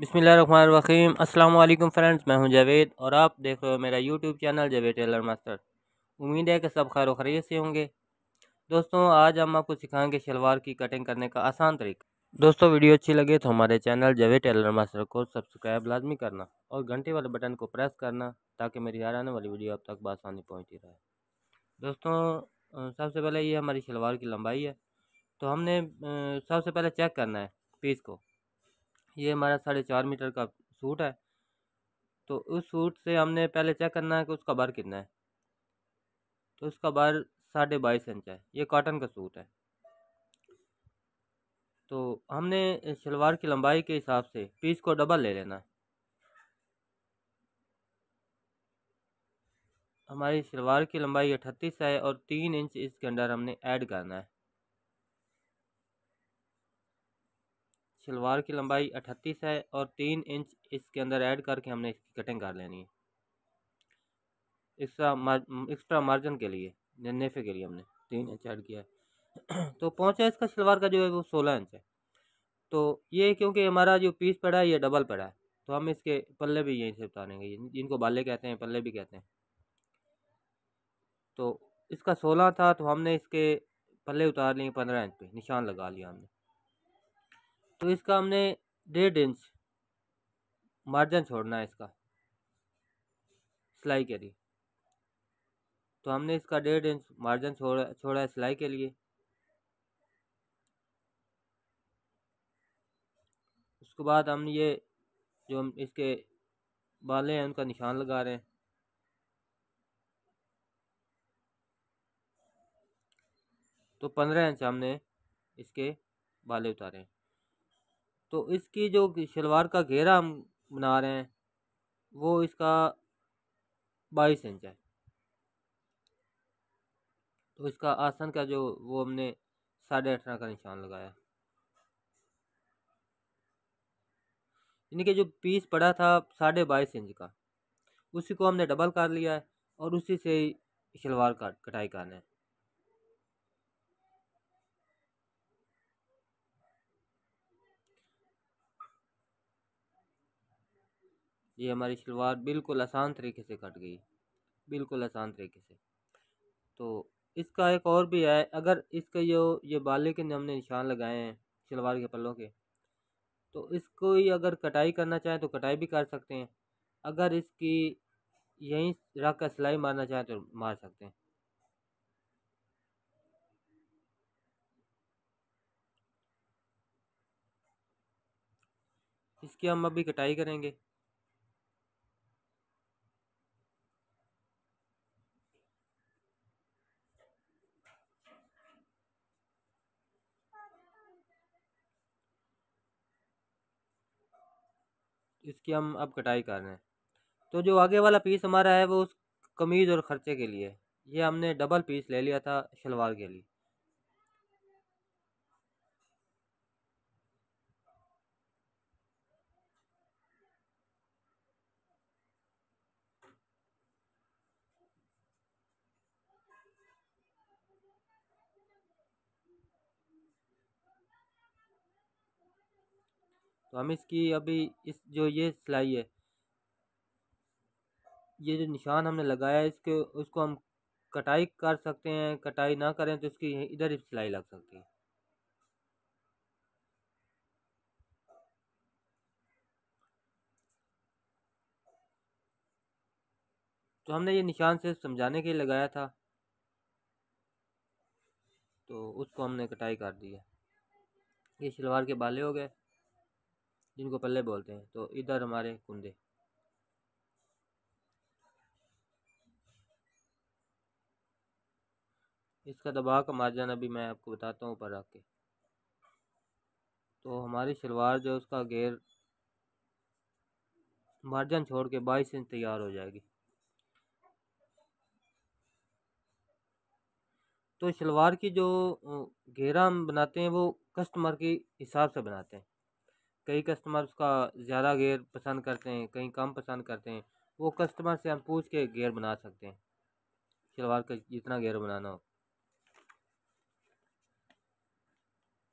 बसमीम अल्लाम फ्रेंड्स मैं हूं जावेद और आप देख रहे हो मेरा YouTube channel Javed tailor master उम्मीद है कि सब खैर खरीद से होंगे दोस्तों आज हम आपको सिखाएंगे शलवार की कटिंग करने का आसान तरीका दोस्तों वीडियो अच्छी लगे तो हमारे चैनल जावेद टेलर मास्टर को सब्सक्राइब लाजमी करना और घंटे वाले बटन को प्रेस करना ताकि मेरी हर आने वाली वीडियो आप तक बसानी पहुँची रहे दोस्तों सबसे पहले ये हमारी शलवार की लंबाई है तो हमने सबसे पहले चेक करना है पीस को ये हमारा साढ़े चार मीटर का सूट है तो उस सूट से हमने पहले चेक करना है कि उसका बार कितना है तो उसका बार साढ़े बाईस इंच है ये कॉटन का सूट है तो हमने शलवार की लंबाई के हिसाब से पीस को डबल ले लेना है हमारी शलवार की लंबाई अठतीस है और तीन इंच इसके अंदर हमने ऐड करना है शलवार की लंबाई अट्ठतीस है और तीन इंच इसके अंदर ऐड करके हमने इसकी कटिंग कर लेनी है एक्स्ट्रा मार्ज एक्स्ट्रा मार्जिन के लिए नेफे के लिए हमने तीन इंच ऐड किया है तो पहुँचा इसका शलवार का जो है वो सोलह इंच है तो ये क्योंकि हमारा जो पीस पड़ा है ये डबल पड़ा है तो हम इसके पल्ले भी यहीं से उतारेंगे जिनको बाले कहते हैं पल्ले भी कहते हैं तो इसका सोलह था तो हमने इसके पल्ले उतार लिए पंद्रह इंच पे निशान लगा लिया हमने तो इसका हमने डेढ़ इंच मार्जिन छोड़ना है इसका सिलाई के लिए तो हमने इसका डेढ़ इंच मार्जिन छोड़ा छोड़ा है सिलाई के लिए उसके बाद हम ये जो हम इसके बाले हैं उनका निशान लगा रहे हैं तो पंद्रह इंच हमने इसके बाले उतारे हैं तो इसकी जो शलवार का घेरा हम बना रहे हैं वो इसका बाईस इंच है तो इसका आसन का जो वो हमने साढ़े अठारह का निशान लगाया यानी कि जो पीस पड़ा था साढ़े बाईस इंच का उसी को हमने डबल कर लिया है और उसी से ही शलवार का कटाई करना है ये हमारी शलवार बिल्कुल आसान तरीके से कट गई बिल्कुल आसान तरीके से तो इसका एक और भी है अगर इसके जो ये बाले के हमने निशान लगाए हैं शलवार के पल्लों के तो इसको ही अगर कटाई करना चाहें तो कटाई भी कर सकते हैं अगर इसकी यहीं रख कर सिलाई मारना चाहें तो मार सकते हैं इसकी हम अभी कटाई करेंगे इसकी हम अब कटाई कर रहे हैं तो जो आगे वाला पीस हमारा है वो उस कमीज़ और ख़र्चे के लिए ये हमने डबल पीस ले लिया था शलवार के लिए तो हम इसकी अभी इस जो ये सिलाई है ये जो निशान हमने लगाया है इसके उसको हम कटाई कर सकते हैं कटाई ना करें तो इसकी इधर ही सिलाई लग सकती है तो हमने ये निशान सिर्फ समझाने के लिए लगाया था तो उसको हमने कटाई कर दी है ये शलवार के बाले हो गए जिनको पल्ले बोलते हैं तो इधर हमारे कुंदे इसका दबाव का मार्जन अभी मैं आपको बताता हूँ ऊपर रख के तो हमारी शलवार जो उसका घेर मार्जन छोड़ के बाईस इंच तैयार हो जाएगी तो शलवार की जो घेरा हम बनाते हैं वो कस्टमर के हिसाब से बनाते हैं कई कस्टमर उसका ज़्यादा गेयर पसंद करते हैं कहीं कम पसंद करते हैं वो कस्टमर से हम पूछ के गेयर बना सकते हैं शलवार का जितना गेयर बनाना हो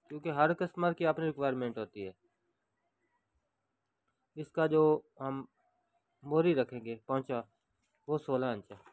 क्योंकि हर कस्टमर की अपनी रिक्वायरमेंट होती है इसका जो हम बोरी रखेंगे पहुँचा वो सोलह इंच है